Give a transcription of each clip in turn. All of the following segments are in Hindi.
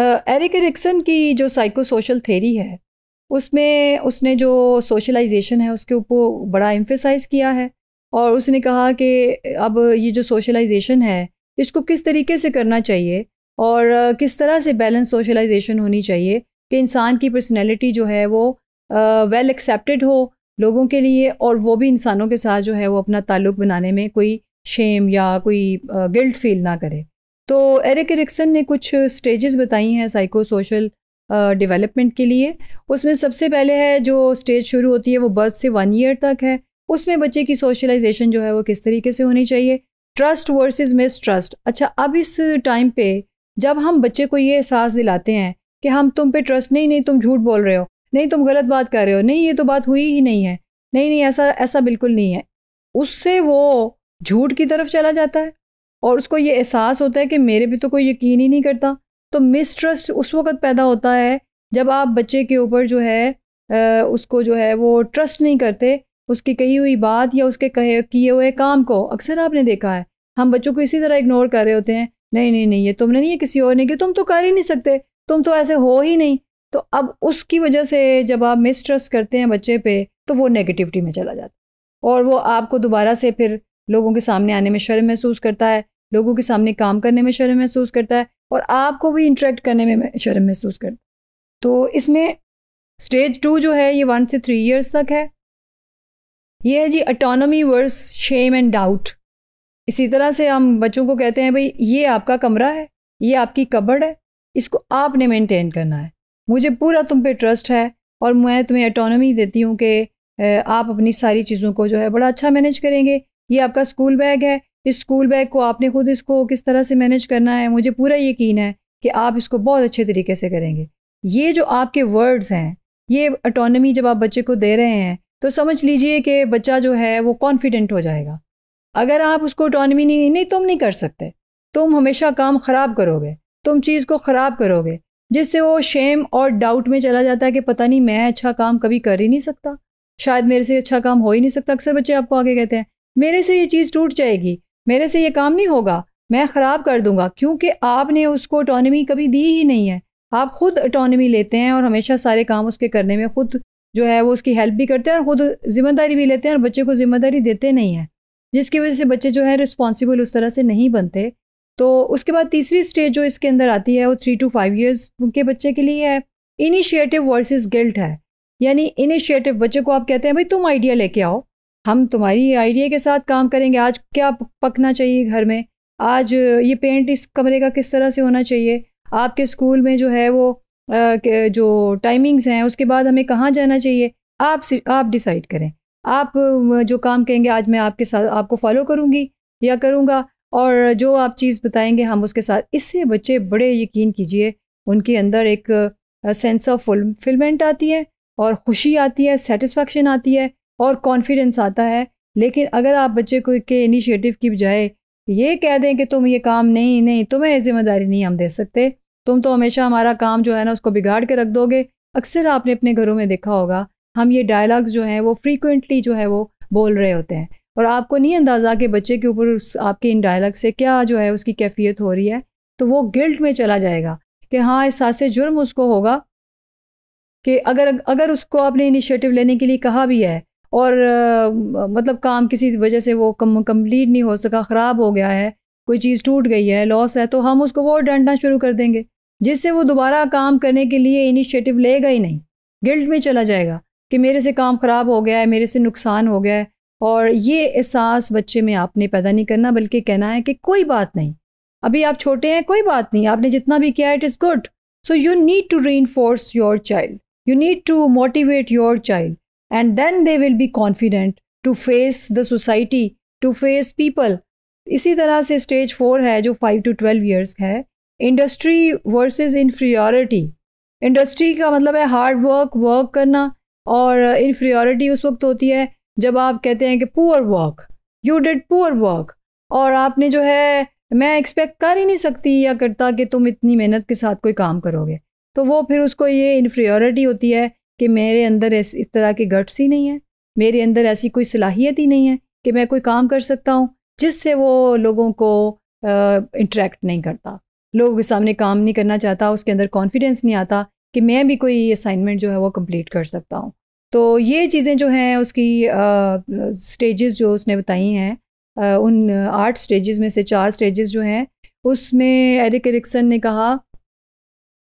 एरिक एरिक्सन की जो साइको सोशल थेरी है उसमें उसने जो सोशलाइजेशन है उसके ऊपर बड़ा एम्फेसाइज किया है और उसने कहा कि अब ये जो सोशलाइजेशन है इसको किस तरीके से करना चाहिए और किस तरह से बैलेंस सोशलाइजेशन होनी चाहिए कि इंसान की पर्सनैलिटी जो है वो वेल एक्सेप्टेड हो लोगों के लिए और वो भी इंसानों के साथ जो है वो अपना ताल्लुक बनाने में कोई शेम या कोई गिल्ट फील ना करे तो एरिक एरिक्सन ने कुछ स्टेजेस बताई हैं साइको सोशल डेवलपमेंट के लिए उसमें सबसे पहले है जो स्टेज शुरू होती है वो बर्थ से वन ईयर तक है उसमें बच्चे की सोशलाइजेशन जो है वो किस तरीके से होनी चाहिए ट्रस्ट वर्सेस मिस ट्रस्ट अच्छा अब इस टाइम पे जब हम बच्चे को ये एहसास दिलाते हैं कि हम तुम पे ट्रस्ट नहीं नहीं तुम झूठ बोल रहे हो नहीं तुम गलत बात कर रहे हो नहीं ये तो बात हुई ही नहीं है नहीं नहीं ऐसा ऐसा बिल्कुल नहीं है उससे वो झूठ की तरफ चला जाता है और उसको ये एहसास होता है कि मेरे पे तो कोई यकीन ही नहीं करता तो मिसट्रस्ट उस वक़्त पैदा होता है जब आप बच्चे के ऊपर जो है उसको जो है वो ट्रस्ट नहीं करते उसकी कही हुई बात या उसके कहे किए हुए काम को अक्सर आपने देखा है हम बच्चों को इसी तरह इग्नोर कर रहे होते हैं नहीं नहीं नहीं ये तुमने नहीं ये किसी और ने किया तुम तो कर ही नहीं सकते तुम तो ऐसे हो ही नहीं तो अब उसकी वजह से जब आप मिसट्रस्ट करते हैं बच्चे पे तो वो नेगेटिविटी में चला जाता है और वो आपको दोबारा से फिर लोगों के सामने आने में शर्म महसूस करता है लोगों के सामने काम करने में शर्म महसूस करता है और आपको भी इंटरेक्ट करने में शर्म महसूस करता है तो इसमें स्टेज टू जो है ये वन से थ्री ईयर्स तक है ये है जी autonomy versus shame and doubt इसी तरह से हम बच्चों को कहते हैं भाई ये आपका कमरा है ये आपकी कबड़ है इसको आपने मेंटेन करना है मुझे पूरा तुम पे ट्रस्ट है और मैं तुम्हें अटोनमी देती हूँ कि आप अपनी सारी चीज़ों को जो है बड़ा अच्छा मैनेज करेंगे ये आपका स्कूल बैग है इस स्कूल बैग को आपने खुद इसको किस तरह से मैनेज करना है मुझे पूरा यकीन है कि आप इसको बहुत अच्छे तरीके से करेंगे ये जो आपके वर्ड्स हैं ये अटोनमी जब आप बच्चे को दे रहे हैं तो समझ लीजिए कि बच्चा जो है वो कॉन्फिडेंट हो जाएगा अगर आप उसको अटोनमी नहीं नहीं तुम नहीं कर सकते तुम हमेशा काम ख़राब करोगे तुम चीज़ को ख़राब करोगे जिससे वो शेम और डाउट में चला जाता है कि पता नहीं मैं अच्छा काम कभी कर ही नहीं सकता शायद मेरे से अच्छा काम हो ही नहीं सकता अक्सर बच्चे आपको आगे कहते हैं मेरे से ये चीज़ टूट जाएगी मेरे से ये काम नहीं होगा मैं ख़राब कर दूंगा क्योंकि आपने उसको अटोनमी कभी दी ही नहीं है आप खुद अटोनमी लेते हैं और हमेशा सारे काम उसके करने में खुद जो है वो उसकी हेल्प भी करते हैं और खुद जिम्मेदारी भी लेते हैं और बच्चे को जिम्मेदारी देते नहीं हैं जिसकी वजह से बच्चे जो है रिस्पॉन्सिबल उस तरह से नहीं बनते तो उसके बाद तीसरी स्टेज जो इसके अंदर आती है वो थ्री टू फाइव ईयर्स के बच्चे के लिए है इनिशिएटिव वर्सेस गिल्ट है यानी इनिशिएटिव बच्चे को आप कहते हैं भाई तुम आइडिया लेके आओ हम तुम्हारी आइडिया के साथ काम करेंगे आज क्या पकना चाहिए घर में आज ये पेंट इस कमरे का किस तरह से होना चाहिए आपके स्कूल में जो है वो जो टाइमिंग्स हैं उसके बाद हमें कहाँ जाना चाहिए आप आप डिसाइड करें आप जो काम कहेंगे आज मैं आपके साथ आपको फॉलो करूँगी या करूँगा और जो आप चीज़ बताएंगे हम उसके साथ इससे बच्चे बड़े यकीन कीजिए उनके अंदर एक सेंस ऑफ फुलफिलमेंट आती है और खुशी आती है सेटिस्फैक्शन आती है और कॉन्फिडेंस आता है लेकिन अगर आप बच्चे को के इनिशिएटिव की बजाय ये कह दें कि तुम ये काम नहीं नहीं तुम्हें जिम्मेदारी नहीं हम दे सकते तुम तो हमेशा हमारा काम जो है ना उसको बिगाड़ के रख दोगे अक्सर आपने अपने घरों में देखा होगा हम ये डायलाग्स जो हैं वो फ्रीक्वेंटली जो है वो बोल रहे होते हैं और आपको नहीं अंदाज़ा कि बच्चे के ऊपर उस आपके इन डायलाग से क्या जो है उसकी कैफियत हो रही है तो वो गिल्ट में चला जाएगा कि हाँ इस सासे जुर्म उसको होगा कि अगर अगर उसको आपने इनिशिएटिव लेने के लिए कहा भी है और मतलब काम किसी वजह से वो कम कम्प्लीट नहीं हो सका ख़राब हो गया है कोई चीज़ टूट गई है लॉस है तो हम उसको वो डांटना शुरू कर देंगे जिससे वो दोबारा काम करने के लिए इनिशिएटिव लेगा ही नहीं गिल्ट में चला जाएगा कि मेरे से काम ख़राब हो गया है मेरे से नुकसान हो गया है और ये एहसास बच्चे में आपने पैदा नहीं करना बल्कि कहना है कि कोई बात नहीं अभी आप छोटे हैं कोई बात नहीं आपने जितना भी किया it is good so you need to rear your child you need to motivate your child and then they will be confident to face the society to face people इसी तरह से स्टेज फोर है जो फाइव टू ट्वेल्व ईयर्स है इंडस्ट्री वर्सेज इन्फ्रीयोरिटी इंडस्ट्री का मतलब है हार्ड वर्क वर्क करना और इन्फ्रियोरिटी uh, उस वक्त होती है जब आप कहते हैं कि poor work you did poor work और आपने जो है मैं एक्सपेक्ट कर ही नहीं सकती या करता कि तुम इतनी मेहनत के साथ कोई काम करोगे तो वो फिर उसको ये इन्फ्रियोरिटी होती है कि मेरे अंदर इस तरह के गट्स ही नहीं है मेरे अंदर ऐसी कोई सलाहियत ही नहीं है कि मैं कोई काम कर सकता हूँ जिससे वो लोगों को इंटरेक्ट नहीं करता लोगों के सामने काम नहीं करना चाहता उसके अंदर कॉन्फिडेंस नहीं आता कि मैं भी कोई असाइनमेंट जो है वो कंप्लीट कर सकता हूँ तो ये चीज़ें जो हैं उसकी स्टेजेस जो उसने बताई हैं उन आठ स्टेजेस में से चार स्टेजेस जो हैं उसमें एरिक एरिक्सन ने कहा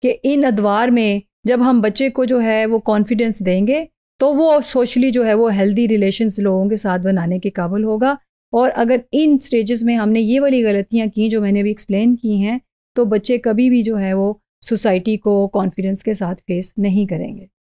कि इन अदवार में जब हम बच्चे को जो है वो कॉन्फिडेंस देंगे तो वो सोशली जो है वो हेल्दी रिलेशन लोगों के साथ बनाने के काबुल होगा और अगर इन स्टेजेस में हमने ये वाली गलतियाँ की जो मैंने अभी एक्सप्लेन की हैं तो बच्चे कभी भी जो है वो सोसाइटी को कॉन्फिडेंस के साथ फेस नहीं करेंगे